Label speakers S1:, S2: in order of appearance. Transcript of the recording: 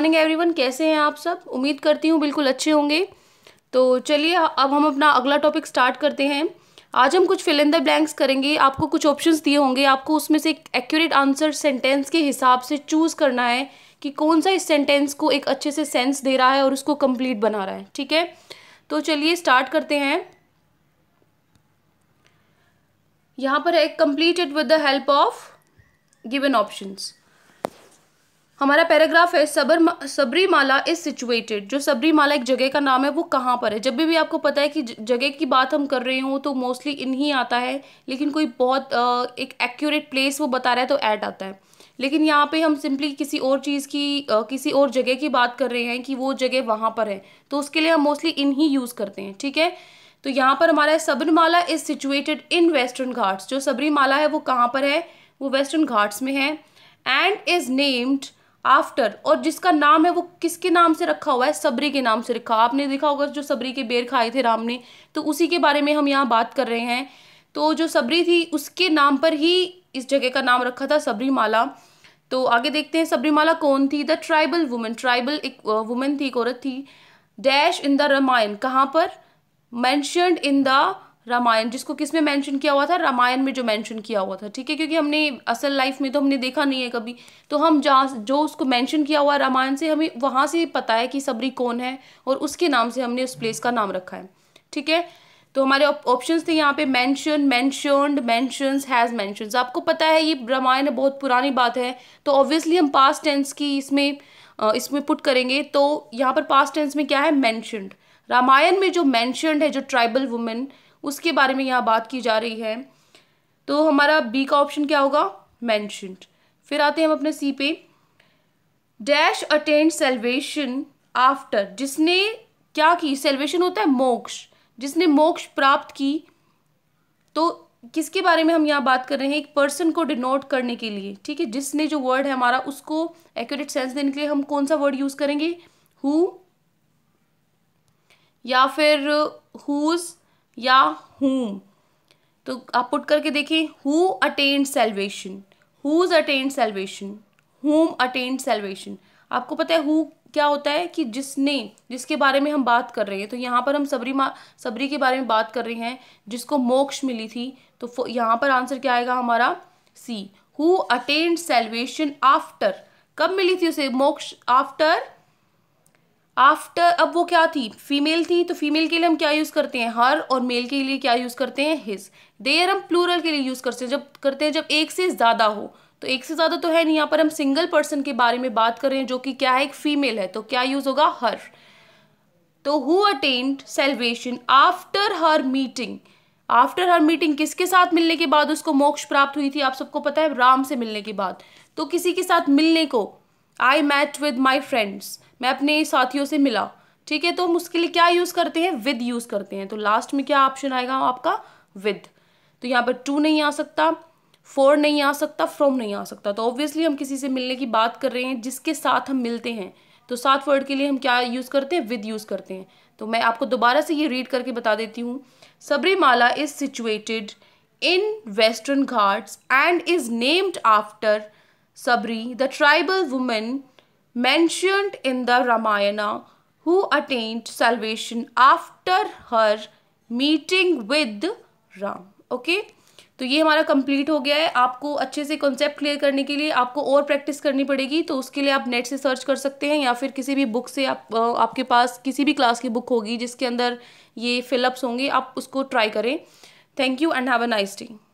S1: Morning everyone कैसे हैं आप सब उम्मीद करती हूँ बिल्कुल अच्छे होंगे तो चलिए अब हम अपना अगला टॉपिक स्टार्ट करते हैं आज हम कुछ फिलिंदर ब्लैंक्स करेंगे आपको कुछ ऑप्शंस दिए होंगे आपको उसमें से एक एक्यूरेट आंसर सेंटेंस के हिसाब से चूज़ करना है कि कौन सा इस सेंटेंस को एक अच्छे से सेंस दे रहा है और उसको कंप्लीट बना रहा है ठीक है तो चलिए स्टार्ट करते हैं यहाँ पर है completed with the help of given options हमारा पैराग्राफ है सबर सबरीमाला इज सिचुएटेड जो सबरीमाला एक जगह का नाम है वो कहाँ पर है जब भी, भी आपको पता है कि जगह की बात हम कर रहे हो तो मोस्टली इन्हीं आता है लेकिन कोई बहुत एक एक्यूरेट प्लेस वो बता रहा है तो ऐड आता है लेकिन यहाँ पे हम सिंपली किसी और चीज़ की किसी और जगह की बात कर रहे हैं कि वो जगह वहाँ पर है तो उसके लिए हम मोस्टली इन्हीं यूज़ करते हैं ठीक है तो यहाँ पर हमारा है Sabarimala is situated in western Ghats जो सबरीमाला है वो कहाँ पर है वो वेस्टर्न घाट्स में है एंड इज़ नेम्ड आफ्टर और जिसका नाम है वो किसके नाम से रखा हुआ है सबरी के नाम से रखा आपने देखा होगा जो सबरी के बेर खाए थे राम ने तो उसी के बारे में हम यहाँ बात कर रहे हैं तो जो सबरी थी उसके नाम पर ही इस जगह का नाम रखा था सबरीमाला तो आगे देखते हैं सबरीमाला कौन थी द ट्राइबल वुमेन ट्राइबल एक वुमेन थी एक औरत थी डैश इन द रामायण कहाँ पर मैंशनड इन द रामायण जिसको किस में मेंशन किया हुआ था रामायण में जो मेंशन किया हुआ था ठीक है क्योंकि हमने असल लाइफ में तो हमने देखा नहीं है कभी तो हम जहाँ जो उसको मेंशन किया हुआ रामायण से हमें वहाँ से पता है कि सबरी कौन है और उसके नाम से हमने उस प्लेस का नाम रखा है ठीक है तो हमारे ऑप्शन थे यहाँ पे mention mention mention has mention आपको पता है ये रामायण बहुत पुरानी बात है तो ऑब्वियसली हम पास टेंस की इसमें इसमें पुट करेंगे तो यहाँ पर पास्ट टेंस में क्या है मैंशनड रामायण में जो मैंशनड है जो ट्राइबल वुमेन उसके बारे में यहाँ बात की जा रही है तो हमारा बी का ऑप्शन क्या होगा मैंशनड फिर आते हैं हम अपने सी पे डैश अटेंड सेल्वेशन आफ्टर जिसने क्या की सेल्वेशन होता है मोक्ष जिसने मोक्ष प्राप्त की तो किसके बारे में हम यहाँ बात कर रहे हैं एक पर्सन को डिनोट करने के लिए ठीक है जिसने जो वर्ड है हमारा उसको एक्यूरेट सेंस देने के लिए हम कौन सा वर्ड यूज़ करेंगे हु या फिर हुज़ या हूम तो आप पुट करके देखें who attend salvation whose attend salvation whom attend salvation आपको पता है हु क्या होता है कि जिसने जिसके बारे में हम बात कर रहे हैं तो यहाँ पर हम सबरी मा सबरी के बारे में बात कर रहे हैं जिसको मोक्ष मिली थी तो यहाँ पर आंसर क्या आएगा हमारा C who attend salvation after कब मिली थी उसे मोक्ष आफ्टर आफ्टर अब वो क्या थी फीमेल थी तो फीमेल के लिए हम क्या यूज़ करते हैं हर और मेल के लिए क्या यूज़ करते हैं हिज देयर हम प्लूरल के लिए यूज़ करते हैं जब करते हैं जब एक से ज़्यादा हो तो एक से ज़्यादा तो है नहीं यहाँ पर हम सिंगल पर्सन के बारे में बात कर रहे हैं जो कि क्या है एक फीमेल है तो क्या यूज़ होगा हर तो who attend salvation after her meeting after her meeting किसके साथ मिलने के बाद उसको मोक्ष प्राप्त हुई थी आप सबको पता है राम से मिलने के बाद तो किसी के साथ मिलने को I match with my friends मैं अपने साथियों से मिला ठीक है तो हम उसके लिए क्या यूज़ करते हैं विद यूज़ करते हैं तो लास्ट में क्या ऑप्शन आएगा आपका विद तो यहाँ पर टू नहीं आ सकता फोर नहीं आ सकता फ्रॉम नहीं आ सकता तो ऑब्वियसली हम किसी से मिलने की बात कर रहे हैं जिसके साथ हम मिलते हैं तो सात वर्ड के लिए हम क्या यूज़ करते हैं विद यूज़ करते हैं तो मैं आपको दोबारा से ये रीड करके बता देती हूँ Sabarimala is situated in western Ghats and is named after Sabari the tribal women mentioned in the Ramayana who attained salvation after her meeting with Ram. Okay? तो ये हमारा कंप्लीट हो गया है आपको अच्छे से कॉन्सेप्ट क्लियर करने के लिए आपको और प्रैक्टिस करनी पड़ेगी तो उसके लिए आप नेट से सर्च कर सकते हैं या फिर किसी भी बुक से आप आपके पास किसी भी क्लास की बुक होगी जिसके अंदर ये फिलअप्स होंगे आप उसको ट्राई करें thank you and have a nice day